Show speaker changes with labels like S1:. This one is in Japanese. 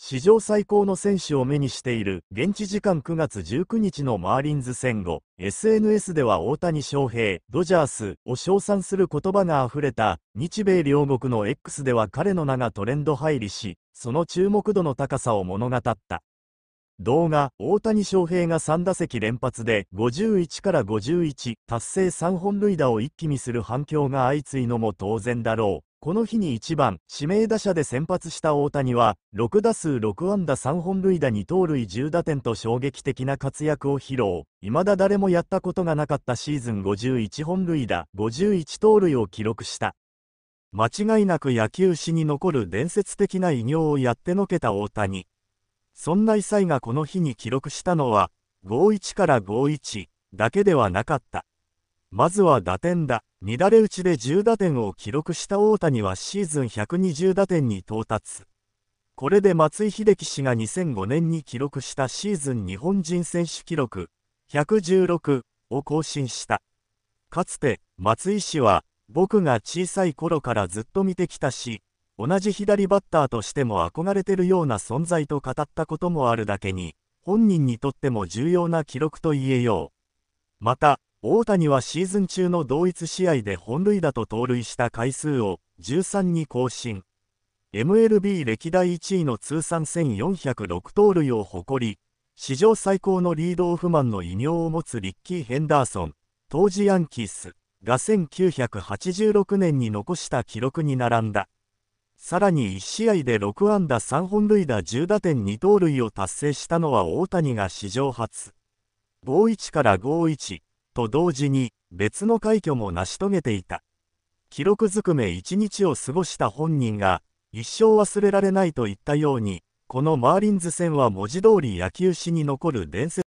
S1: 史上最高の選手を目にしている現地時間9月19日のマーリンズ戦後、SNS では大谷翔平、ドジャースを称賛する言葉が溢れた、日米両国の X では彼の名がトレンド入りし、その注目度の高さを物語った。動画、大谷翔平が3打席連発で51から51、達成3本塁打を一気にする反響が相次いのも当然だろう。この日に1番、指名打者で先発した大谷は、6打数6安打3本塁打2盗塁10打点と衝撃的な活躍を披露。未だ誰もやったことがなかったシーズン51本塁打、51盗塁を記録した。間違いなく野球史に残る伝説的な偉業をやってのけた大谷。そんな異彩がこの日に記録したのは、51から51だけではなかった。まずは打点だ、乱れ打ちで10打点を記録した大谷はシーズン120打点に到達。これで松井秀喜氏が2005年に記録したシーズン日本人選手記録116を更新した。かつて松井氏は僕が小さい頃からずっと見てきたし、同じ左バッターとしても憧れてるような存在と語ったこともあるだけに、本人にとっても重要な記録と言えよう。また、大谷はシーズン中の同一試合で本塁打と盗塁した回数を13に更新。MLB 歴代1位の通算1406盗塁を誇り、史上最高のリードオフマンの異名を持つリッキー・ヘンダーソン、当時ヤンキースが1986年に残した記録に並んだ。さらに1試合で6安打3本塁打10打点2盗塁を達成したのは大谷が史上初。51から51と同時に別の快挙も成し遂げていた。記録ずくめ1日を過ごした本人が一生忘れられないと言ったように、このマーリンズ戦は文字通り野球史に残る伝説